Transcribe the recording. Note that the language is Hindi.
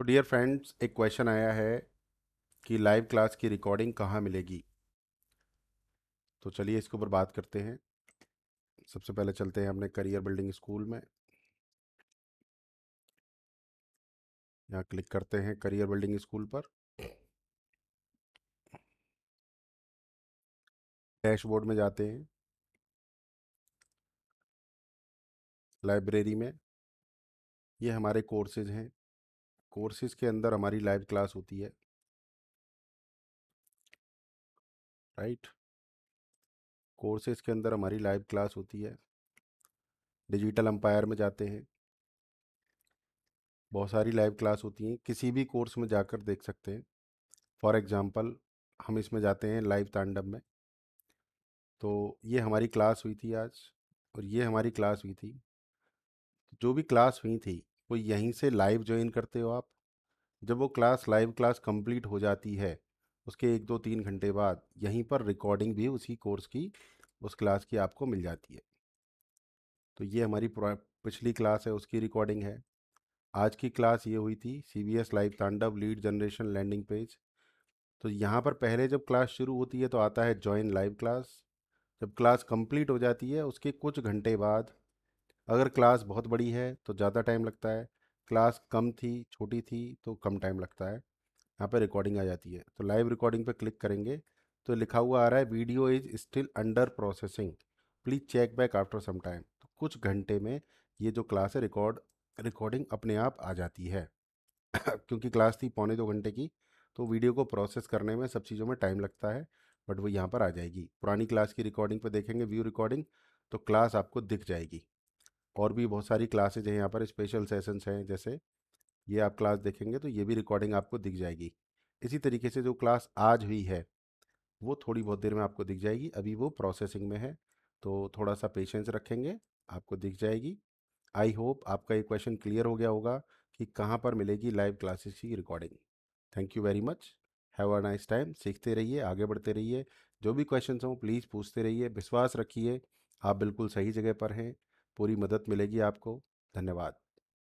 तो डियर फ्रेंड्स एक क्वेश्चन आया है कि लाइव क्लास की रिकॉर्डिंग कहाँ मिलेगी तो चलिए इसके ऊपर बात करते हैं सबसे पहले चलते हैं अपने करियर बिल्डिंग स्कूल में यहाँ क्लिक करते हैं करियर बिल्डिंग स्कूल पर डैशबोर्ड में जाते हैं लाइब्रेरी में ये हमारे कोर्सेज हैं कोर्सेज के अंदर हमारी लाइव क्लास होती है राइट कोर्सेज के अंदर हमारी लाइव क्लास होती है डिजिटल अम्पायर में जाते हैं बहुत सारी लाइव क्लास होती हैं किसी भी कोर्स में जाकर देख सकते हैं फॉर एग्जांपल हम इसमें जाते हैं लाइव तांडव में तो ये हमारी क्लास हुई थी आज और ये हमारी क्लास हुई थी जो भी क्लास हुई थी वो यहीं से लाइव ज्वाइन करते हो आप जब वो क्लास लाइव क्लास कंप्लीट हो जाती है उसके एक दो तीन घंटे बाद यहीं पर रिकॉर्डिंग भी उसी कोर्स की उस क्लास की आपको मिल जाती है तो ये हमारी पिछली क्लास है उसकी रिकॉर्डिंग है आज की क्लास ये हुई थी C B S live Tandav lead generation landing page तो यहाँ पर पहले जब क्लास शुरू होती है तो आता है ज्वाइन लाइव क्लास जब क्लास कंप्लीट हो जाती है उसके कुछ घंटे बाद अगर क्लास बहुत बड़ी है तो ज़्यादा टाइम लगता है क्लास कम थी छोटी थी तो कम टाइम लगता है यहाँ पे रिकॉर्डिंग आ जाती है तो लाइव रिकॉर्डिंग पे क्लिक करेंगे तो लिखा हुआ आ रहा है video is still under processing please check back after some time तो कुछ घंटे में ये जो क्लास है रिकॉर्ड रिकॉर्डिंग अपने आप आ जाती है क्योंकि क्लास थी पौने दो घंटे की तो वीडियो को प्रोसेस करने में सब चीज़ों में टाइम लगता है बट वो यहाँ पर आ जाएगी पुरानी क्लास की रिकॉर्डिंग पर देखेंगे व्यू रिकॉर्डिंग तो क्लास आपको दिख जाएगी और भी बहुत सारी क्लासेज हैं यहाँ पर स्पेशल सेशंस हैं जैसे ये आप क्लास देखेंगे तो ये भी रिकॉर्डिंग आपको दिख जाएगी इसी तरीके से जो क्लास आज हुई है वो थोड़ी बहुत देर में आपको दिख जाएगी अभी वो प्रोसेसिंग में है तो थोड़ा सा पेशेंस रखेंगे आपको दिख जाएगी आई होप आपका ये क्वेश्चन क्लियर हो गया होगा कि कहाँ पर मिलेगी लाइव क्लासेस की recording thank you very much have a nice time सीखते रहिए आगे बढ़ते रहिए जो भी क्वेश्चन हों प्लीज़ पूछते रहिए विश्वास रखिए आप बिल्कुल सही जगह पर हैं पूरी मदद मिलेगी आपको धन्यवाद